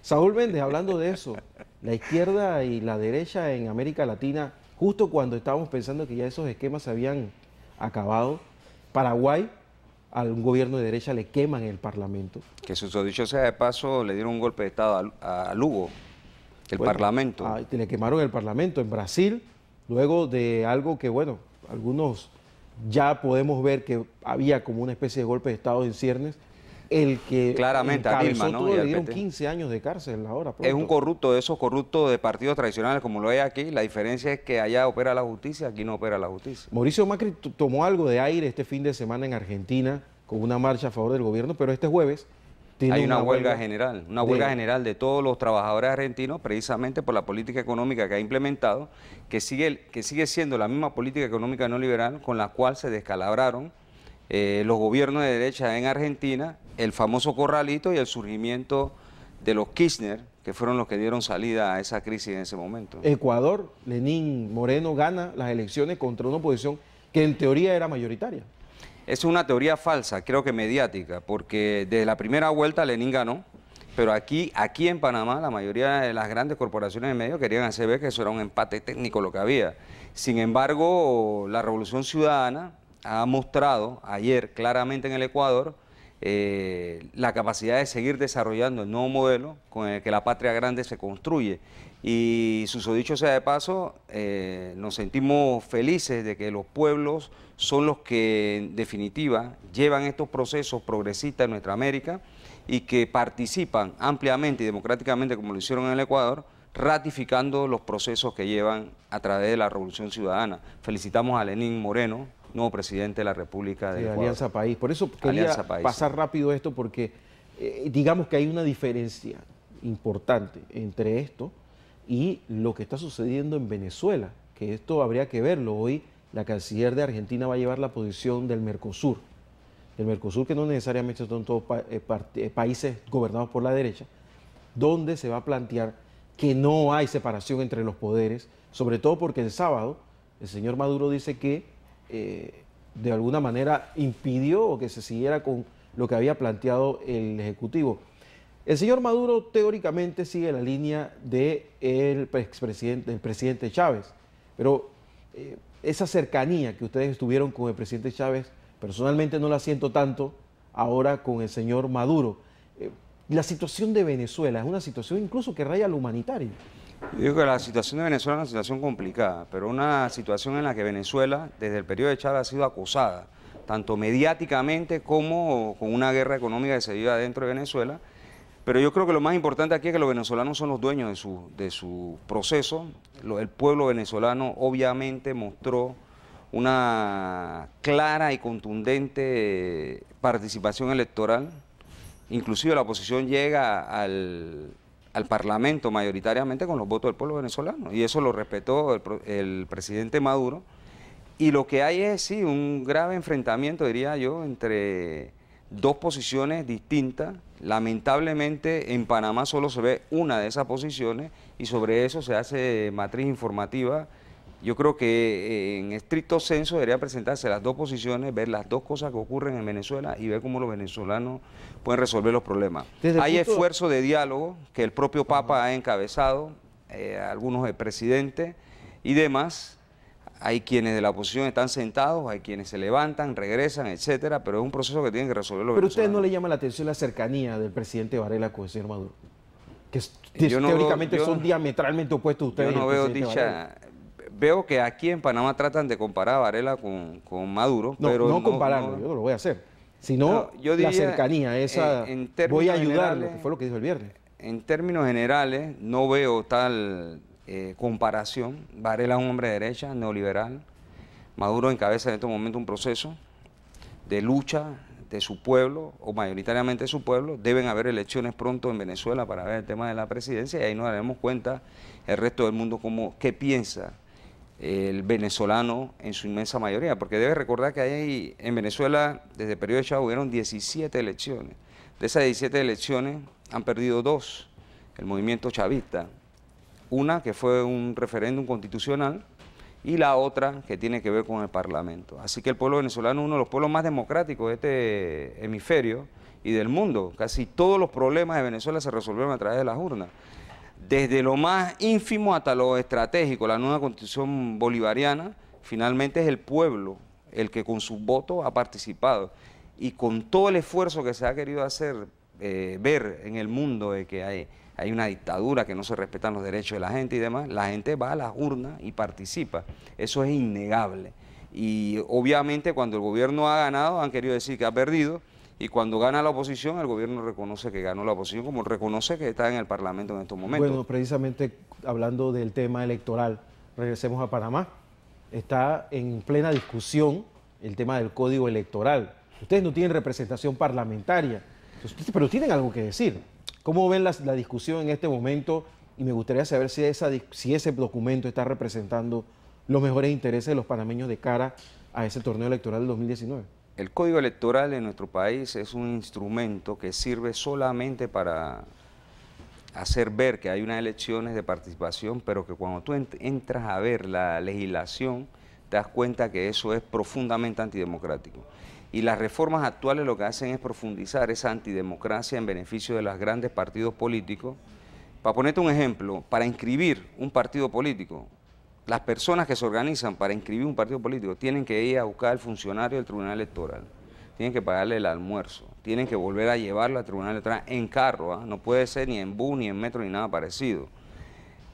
Saúl Méndez, hablando de eso, la izquierda y la derecha en América Latina, justo cuando estábamos pensando que ya esos esquemas se habían acabado, Paraguay un gobierno de derecha le queman el Parlamento. Que su dicho sea de paso, le dieron un golpe de Estado a, Lugo, el Parlamento. Ah, le quemaron el Parlamento en Brasil, luego de algo que, bueno, algunos ya podemos ver que había como una especie de golpe de Estado en ciernes, el que claramente a ¿no? le dieron 15 años de cárcel ahora. Es un corrupto de esos corruptos de partidos tradicionales como lo hay aquí. La diferencia es que allá opera la justicia, aquí no opera la justicia. Mauricio Macri tomó algo de aire este fin de semana en Argentina con una marcha a favor del gobierno, pero este jueves hay una, huelga, general, una huelga general de todos los trabajadores argentinos precisamente por la política económica que ha implementado, que sigue, que sigue siendo la misma política económica no liberal con la cual se descalabraron eh, los gobiernos de derecha en Argentina el famoso corralito y el surgimiento de los Kirchner, que fueron los que dieron salida a esa crisis en ese momento. Ecuador, Lenín Moreno gana las elecciones contra una oposición que en teoría era mayoritaria. Es una teoría falsa, creo que mediática, porque desde la primera vuelta Lenín ganó, pero aquí, aquí en Panamá la mayoría de las grandes corporaciones de medios querían hacer ver que eso era un empate técnico lo que había. Sin embargo, la Revolución Ciudadana ha mostrado ayer claramente en el Ecuador eh, la capacidad de seguir desarrollando el nuevo modelo con el que la patria grande se construye. Y susodicho sea de paso, eh, nos sentimos felices de que los pueblos son los que en definitiva llevan estos procesos progresistas en nuestra América y que participan ampliamente y democráticamente como lo hicieron en el Ecuador, ratificando los procesos que llevan a través de la Revolución Ciudadana. Felicitamos a Lenín Moreno, nuevo presidente de la República de Alianza País. Por eso quería pasar rápido esto porque eh, digamos que hay una diferencia importante entre esto y lo que está sucediendo en Venezuela, que esto habría que verlo. Hoy la canciller de Argentina va a llevar la posición del Mercosur. El Mercosur que no necesariamente son todos eh, eh, países gobernados por la derecha, donde se va a plantear que no hay separación entre los poderes, sobre todo porque el sábado el señor Maduro dice que eh, de alguna manera impidió que se siguiera con lo que había planteado el Ejecutivo. El señor Maduro teóricamente sigue la línea del expresidente, presidente Chávez, pero eh, esa cercanía que ustedes tuvieron con el presidente Chávez, personalmente no la siento tanto ahora con el señor Maduro. Eh, la situación de Venezuela es una situación incluso que raya lo humanitario. Yo Digo que la situación de Venezuela es una situación complicada, pero una situación en la que Venezuela, desde el periodo de Chávez, ha sido acosada, tanto mediáticamente como con una guerra económica que dentro de Venezuela. Pero yo creo que lo más importante aquí es que los venezolanos son los dueños de su, de su proceso. el pueblo venezolano obviamente mostró una clara y contundente participación electoral. Inclusive la oposición llega al, al Parlamento mayoritariamente con los votos del pueblo venezolano. Y eso lo respetó el, presidente Maduro. Y lo que hay es, sí, un grave enfrentamiento, diría yo, entre dos posiciones distintas. Lamentablemente en Panamá solo se ve una de esas posiciones y sobre eso se hace matriz informativa yo creo que eh, en estricto censo debería presentarse las dos posiciones, ver las dos cosas que ocurren en Venezuela y ver cómo los venezolanos pueden resolver los problemas. Hay esfuerzo de diálogo que el propio Papa ha encabezado, eh, algunos de presidente y demás. Hay quienes de la oposición están sentados, hay quienes se levantan, regresan, etcétera, pero es un proceso que tienen que resolver los Pero a usted no le llama la atención la cercanía del presidente Varela con el señor Maduro, que teóricamente son diametralmente opuestos a ustedes. Yo no veo dicha veo que aquí en Panamá tratan de comparar a Varela con, Maduro. No, pero no, compararlo, yo no lo voy a hacer. Sino no, la cercanía, eh, esa. voy a ayudarlo, que fue lo que dijo el viernes. En términos generales, no veo tal eh, comparación. Varela es un hombre de derecha, neoliberal. Maduro encabeza en este momento un proceso de lucha de su pueblo, o mayoritariamente de su pueblo. Deben haber elecciones pronto en Venezuela para ver el tema de la presidencia y ahí nos daremos cuenta el resto del mundo cómo, qué piensa el venezolano en su inmensa mayoría, porque debe recordar que hay en Venezuela, desde el periodo de Chávez, hubieron 17 elecciones. De esas 17 elecciones han perdido dos, el movimiento chavista. Una que fue un referéndum constitucional y la otra que tiene que ver con el Parlamento. Así que el pueblo venezolano es uno de los pueblos más democráticos de este hemisferio y del mundo. Casi todos los problemas de Venezuela se resolvieron a través de las urnas desde lo más ínfimo hasta lo estratégico. La nueva constitución bolivariana finalmente es el pueblo el que con su voto ha participado. Y con todo el esfuerzo que se ha querido hacer eh, ver en el mundo de que hay, una dictadura, que no se respetan los derechos de la gente y demás, la gente va a las urnas y participa. Eso es innegable. Y obviamente cuando el gobierno ha ganado han querido decir que ha perdido, y cuando gana la oposición, el gobierno reconoce que ganó la oposición, como reconoce que está en el Parlamento en estos momentos. Bueno, precisamente hablando del tema electoral, regresemos a Panamá. Está en plena discusión el tema del código electoral. Ustedes no tienen representación parlamentaria, pero tienen algo que decir. ¿Cómo ven la, discusión en este momento? Y me gustaría saber si, si ese documento está representando los mejores intereses de los panameños de cara a ese torneo electoral del 2019 el código electoral en nuestro país es un instrumento que sirve solamente para hacer ver que hay unas elecciones de participación, pero que cuando tú entras a ver la legislación, te das cuenta que eso es profundamente antidemocrático. Y las reformas actuales lo que hacen es profundizar esa antidemocracia en beneficio de los grandes partidos políticos. Para ponerte un ejemplo, para inscribir un partido político, las personas que se organizan para inscribir un partido político tienen que ir a buscar al funcionario del Tribunal Electoral, tienen que pagarle el almuerzo, tienen que volver a llevarlo al Tribunal Electoral en carro, ¿ah? no puede ser ni en bus, ni en metro, ni nada parecido.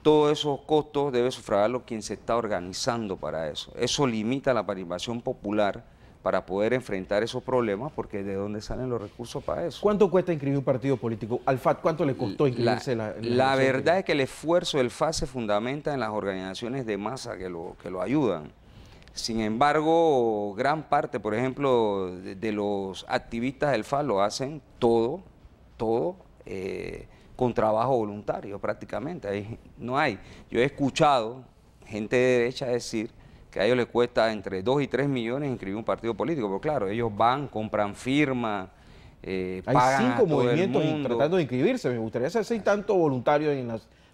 Todos esos costos debe sufragarlo quien se está organizando para eso. Eso limita la participación popular para poder enfrentar esos problemas, porque de dónde salen los recursos para eso. ¿Cuánto cuesta inscribir un partido político? ¿Al FAT cuánto le costó inscribirse? La, la, verdad es que el esfuerzo del FAD se fundamenta en las organizaciones de masa que lo, que lo ayudan. Sin embargo, gran parte, por ejemplo, de, los activistas del FAD lo hacen todo, todo, eh, con trabajo voluntario prácticamente. Ahí no hay. Yo he escuchado gente de derecha decir a ellos les cuesta entre 2 y 3 millones inscribir un partido político. Pero claro, ellos van, compran firmas. Eh, Hay cinco movimientos tratando de inscribirse. Me gustaría si hay tantos voluntarios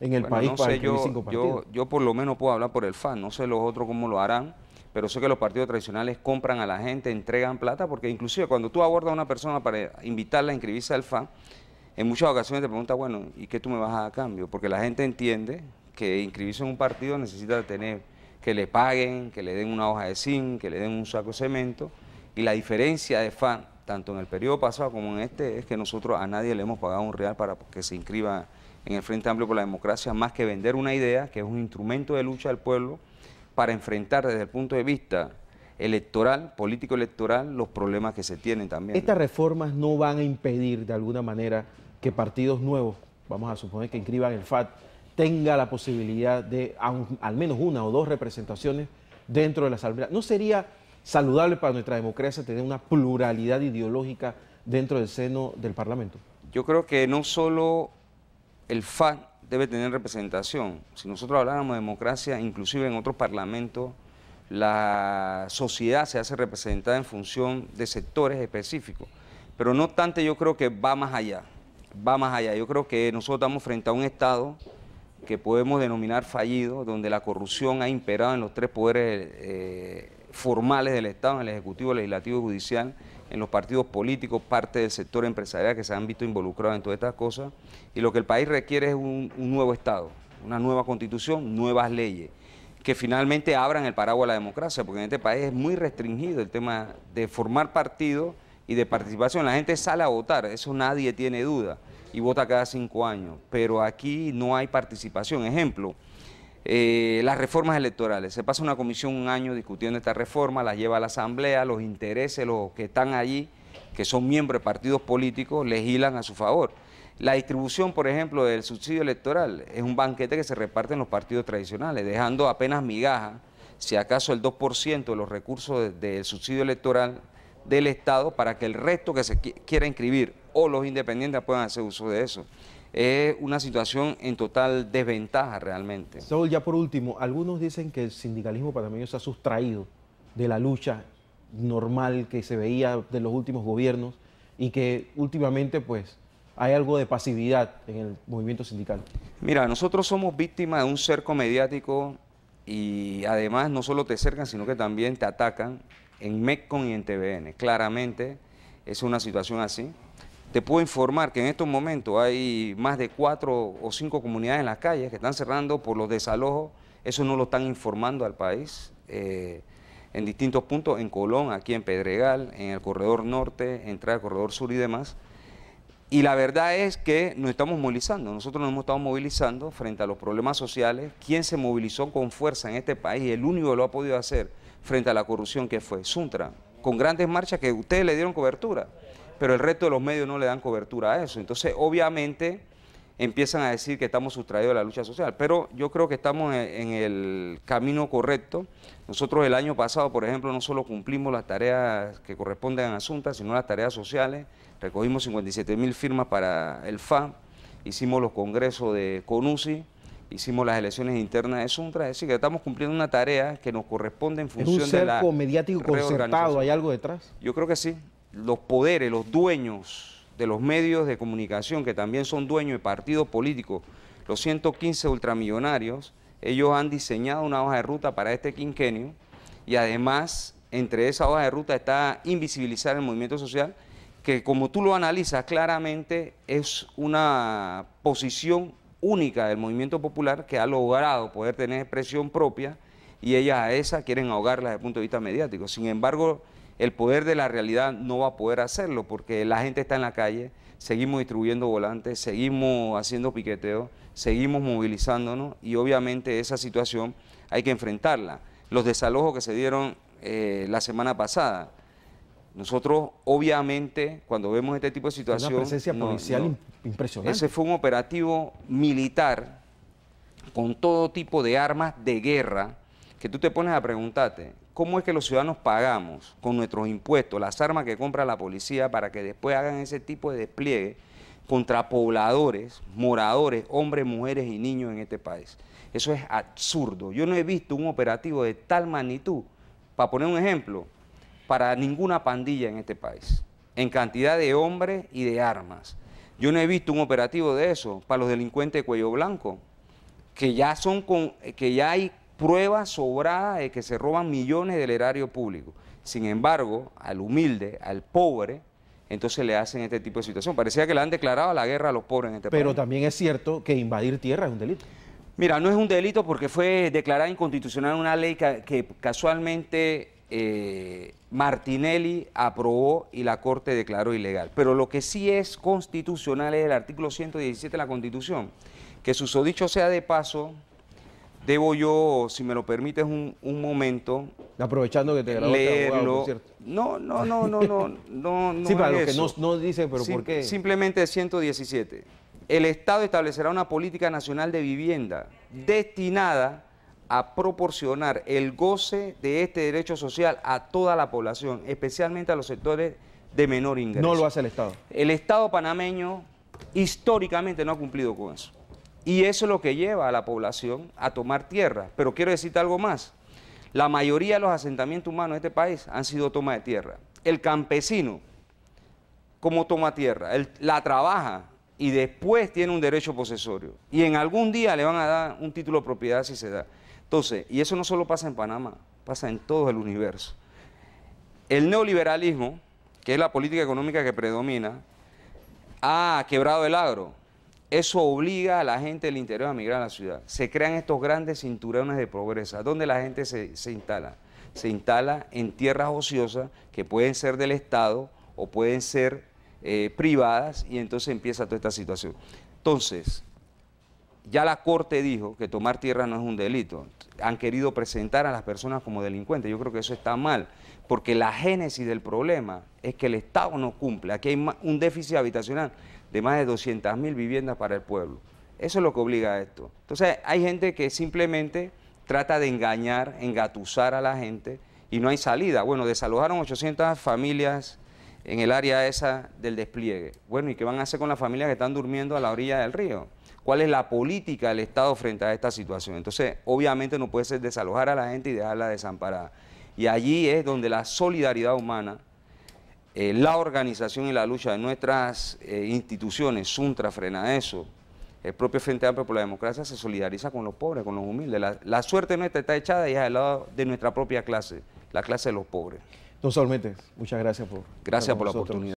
en, el país para yo, partidos. Yo, por lo menos puedo hablar por el FAN, no sé los otros cómo lo harán pero sé que los partidos tradicionales compran a la gente, entregan plata, porque inclusive cuando tú abordas a una persona para invitarla a inscribirse al FAN, en muchas ocasiones te pregunta, bueno, ¿y qué tú me vas a dar a cambio? Porque la gente entiende que inscribirse en un partido necesita tener que le paguen, que le den una hoja de zinc, que le den un saco de cemento. Y la diferencia de FAN, tanto en el periodo pasado como en este, es que nosotros a nadie le hemos pagado un real para que se inscriba en el Frente Amplio por la Democracia, más que vender una idea, que es un instrumento de lucha del pueblo, para enfrentar desde el punto de vista electoral, político electoral, los problemas que se tienen también. Estas reformas no van a impedir de alguna manera que partidos nuevos, vamos a suponer que inscriban el FAT, tenga la posibilidad de al menos una o dos representaciones dentro de la asamblea. ¿No sería saludable para nuestra democracia tener una pluralidad ideológica dentro del seno del Parlamento? Yo creo que no solo el FAC debe tener representación. Si nosotros habláramos de democracia, inclusive en otros parlamentos, la sociedad se hace representada en función de sectores específicos. Pero no obstante, yo creo que va más allá, va más allá. Yo creo que nosotros estamos frente a un Estado que podemos denominar fallido, donde la corrupción ha imperado en los tres poderes eh, formales del Estado, en el Ejecutivo, Legislativo y Judicial, en los partidos políticos, parte del sector empresarial que se han visto involucrados en todas estas cosas. Y lo que el país requiere es un, un nuevo Estado, una nueva constitución, nuevas leyes, que finalmente abran el paraguas a la democracia, porque en este país es muy restringido el tema de formar partidos y de participación. La gente sale a votar, eso nadie tiene duda, y vota cada cinco años, pero aquí no hay participación. Ejemplo, eh, las reformas electorales. Se pasa una comisión un año discutiendo esta reforma, la lleva a la Asamblea, los intereses, los que están allí, que son miembros de partidos políticos, legislan a su favor. La distribución, por ejemplo, del subsidio electoral es un banquete que se reparte en los partidos tradicionales, dejando apenas migaja si acaso el 2% de los recursos del subsidio electoral del Estado para que el resto que se quiera inscribir o los independientes puedan hacer uso de eso. Es una situación en total desventaja realmente. Saúl, ya por último, algunos dicen que el sindicalismo panameño se ha sustraído de la lucha normal que se veía de los últimos gobiernos y que últimamente pues hay algo de pasividad en el movimiento sindical. Mira, nosotros somos víctimas de un cerco mediático y además no solo te cercan, sino que también te atacan en MECON y en TVN. Claramente es una situación así. Te puedo informar que en estos momentos hay más de cuatro o cinco comunidades en las calles que están cerrando por los desalojos. Eso no lo están informando al país. Eh, en distintos puntos, en Colón, aquí en Pedregal, en el corredor norte, entrada al corredor sur y demás. Y la verdad es que nos estamos movilizando, nosotros nos hemos estado movilizando frente a los problemas sociales. Quien se movilizó con fuerza en este país, el único que lo ha podido hacer, frente a la corrupción que fue Suntra, con grandes marchas que ustedes le dieron cobertura, pero el resto de los medios no le dan cobertura a eso. Entonces, obviamente, empiezan a decir que estamos sustraídos de la lucha social, pero yo creo que estamos en el camino correcto. Nosotros el año pasado, por ejemplo, no solo cumplimos las tareas que corresponden a Suntra, sino las tareas sociales, recogimos 57 mil firmas para el FA, hicimos los congresos de CONUSI, hicimos las elecciones internas. es un que estamos cumpliendo una tarea que nos corresponde en función ¿Es un cerco mediático concertado, ¿hay algo detrás? Yo creo que sí. Los poderes, los dueños de los medios de comunicación, que también son dueños de partidos políticos, los 115 ultramillonarios, ellos han diseñado una hoja de ruta para este quinquenio y además entre esa hoja de ruta está invisibilizar el movimiento social, que como tú lo analizas claramente es una posición única del movimiento popular que ha logrado poder tener expresión propia y ellas a esa quieren ahogarla desde el punto de vista mediático. Sin embargo, el poder de la realidad no va a poder hacerlo porque la gente está en la calle, seguimos distribuyendo volantes, seguimos haciendo piqueteos, seguimos movilizándonos y obviamente esa situación hay que enfrentarla. Los desalojos que se dieron eh, la semana pasada, nosotros, obviamente, cuando vemos este tipo de situaciones, Una presencia policial impresionante. Ese fue un operativo militar con todo tipo de armas de guerra que tú te pones a preguntarte, ¿cómo es que los ciudadanos pagamos con nuestros impuestos las armas que compra la policía para que después hagan ese tipo de despliegue contra pobladores, moradores, hombres, mujeres y niños en este país? Eso es absurdo. Yo no he visto un operativo de tal magnitud. Para poner un ejemplo, para ninguna pandilla en este país, en cantidad de hombres y de armas. Yo no he visto un operativo de eso para los delincuentes de cuello blanco, que ya, son con, eh, que ya hay pruebas sobradas de que se roban millones del erario público. Sin embargo, al humilde, al pobre, entonces le hacen este tipo de situación. Parecía que le han declarado la guerra a los pobres en este país. Pero también es cierto que invadir tierra es un delito. Mira, no es un delito porque fue declarada inconstitucional una ley que casualmente eh, Martinelli aprobó y la Corte declaró ilegal. Pero lo que sí es constitucional es el artículo 117 de la Constitución. Que susodicho sea de paso, debo yo, si me lo permites un, momento... Aprovechando que te grabó este leerlo. Abogado, no, no, no, no, no, no, no. Sí, para los que no, no, dicen, pero Sim ¿por qué? Simplemente 117. El Estado establecerá una política nacional de vivienda destinada a proporcionar el goce de este derecho social a toda la población, especialmente a los sectores de menor ingreso. No lo hace el Estado. El Estado panameño históricamente no ha cumplido con eso. Y eso es lo que lleva a la población a tomar tierra. Pero quiero decirte algo más. La mayoría de los asentamientos humanos de este país han sido toma de tierra. El campesino, ¿cómo toma tierra? la trabaja, y después tiene un derecho posesorio. Y en algún día le van a dar un título de propiedad si se da. Entonces, y eso no solo pasa en Panamá, pasa en todo el universo. El neoliberalismo, que es la política económica que predomina, ha quebrado el agro. Eso obliga a la gente del interior a migrar a la ciudad. Se crean estos grandes cinturones de pobreza, donde la gente se, se instala. Se instala en tierras ociosas que pueden ser del Estado o pueden ser eh, privadas y entonces empieza toda esta situación. Entonces, ya la Corte dijo que tomar tierra no es un delito. Han querido presentar a las personas como delincuentes. Yo creo que eso está mal, porque la génesis del problema es que el Estado no cumple. Aquí hay un déficit habitacional de más de 200 mil viviendas para el pueblo. Eso es lo que obliga a esto. Entonces hay gente que simplemente trata de engañar, engatusar a la gente y no hay salida. Bueno, desalojaron 800 familias en el área esa del despliegue. Bueno, ¿y qué van a hacer con las familias que están durmiendo a la orilla del río? ¿Cuál es la política del Estado frente a esta situación? Entonces, obviamente no puede ser desalojar a la gente y dejarla desamparada. Y allí es donde la solidaridad humana, eh, la organización y la lucha de nuestras eh, instituciones, Suntra, Frena Eso, el propio Frente Amplio por la Democracia se solidariza con los pobres, con los humildes. La, la suerte nuestra está echada y es al lado de nuestra propia clase, la clase de los pobres. No solamente. muchas gracias por... Gracias por la oportunidad.